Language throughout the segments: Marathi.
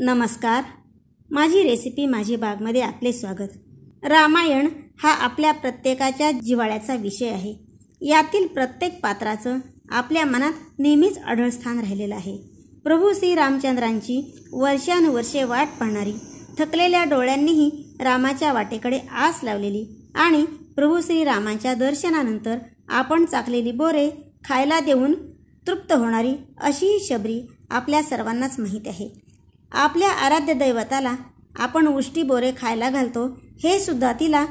नमस्कार माझी रेसिपी माझी बागमध्ये आपले स्वागत रामायण हा आपल्या प्रत्येकाच्या जिवाळ्याचा विषय आहे यातील प्रत्येक पात्राचं आपल्या मनात नेहमीच अढळस्थान राहिलेलं आहे प्रभू श्री रामचंद्रांची वर्षानुवर्षे वाट पाहणारी थकलेल्या डोळ्यांनीही रामाच्या वाटेकडे आस लावलेली आणि प्रभू श्रीरामाच्या दर्शनानंतर आपण चाकलेली बोरे खायला देऊन तृप्त होणारी अशी शबरी आपल्या सर्वांनाच माहीत आहे आपल्या आराध्य दैवताला आपण उष्टी बोरे खायला घालतो हे सुद्धा तिला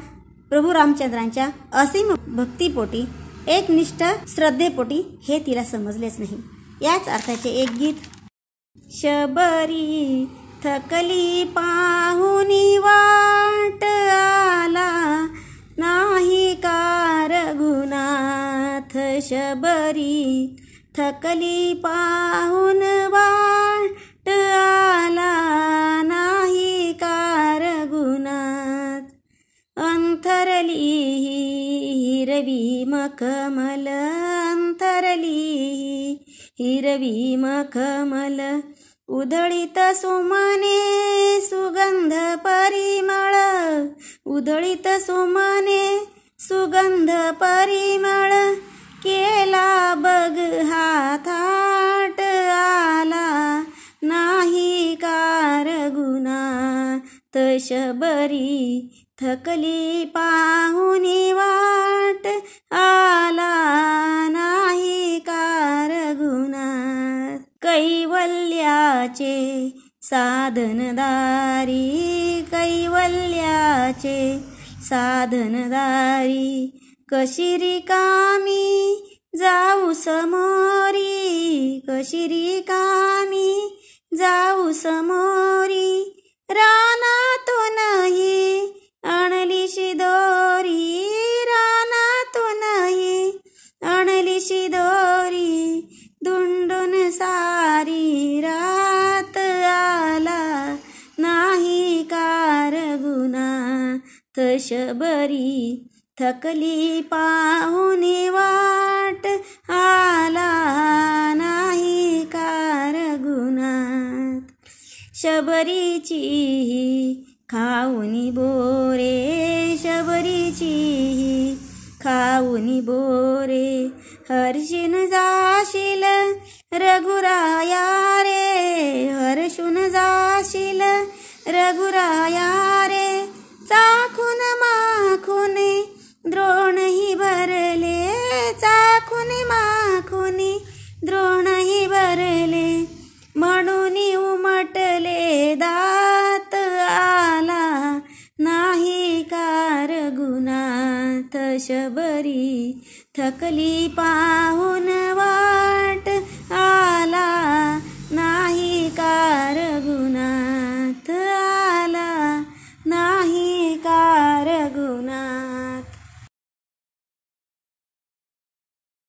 प्रभू रामचंद्रांच्या असीम भक्तीपोटी एक निष्ठ श्रद्धेपोटी हे तिला समजलेच नाही याच अर्थाचे एक गीत शबरी थकली पाहुनी वाट आला नाही कार शबरी थकली पाहुन वाट आला थरी हिरवी म कमलरी हिरवी मकमल उदळीत सुमने सुगन्ध परिमल उदळीत सुमने सुगन्ध परिमल केला बग तशबरी थकली पाहुनी वाट आला नाही कारगुणा कैवल्याचे साधनदारी कैवल्याचे साधनदारी कशीरी कामी जाऊ समोरी कशीरी कामी जाऊ समोरी शबरी थकली पाहुनी वाट आला नाही कार गुणात शबरीची खाऊनी बोरे शबरीची खाऊनी बोरे हर्षिन जाशील रघुराया रे हर्षुन जाशील रघुराया रे चाखून माखुनी द्रोणही भरले चाखून द्रोण द्रोणही भरले म्हणून उमटले दात आला नाही कार गुणात शबरी थकली पाहून वाट